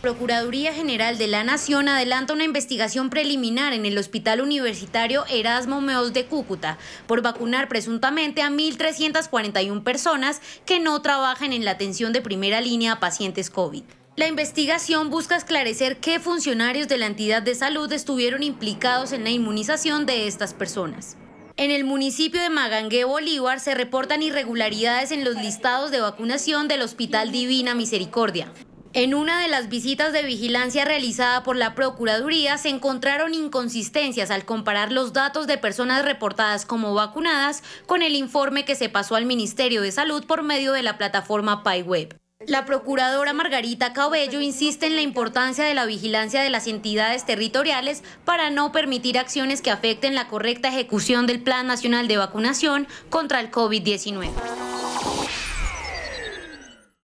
Procuraduría General de la Nación adelanta una investigación preliminar en el Hospital Universitario Erasmo Meos de Cúcuta por vacunar presuntamente a 1.341 personas que no trabajan en la atención de primera línea a pacientes COVID. La investigación busca esclarecer qué funcionarios de la entidad de salud estuvieron implicados en la inmunización de estas personas. En el municipio de Magangué, Bolívar, se reportan irregularidades en los listados de vacunación del Hospital Divina Misericordia. En una de las visitas de vigilancia realizada por la Procuraduría se encontraron inconsistencias al comparar los datos de personas reportadas como vacunadas con el informe que se pasó al Ministerio de Salud por medio de la plataforma PyWeb. La procuradora Margarita Cabello insiste en la importancia de la vigilancia de las entidades territoriales para no permitir acciones que afecten la correcta ejecución del Plan Nacional de Vacunación contra el COVID-19.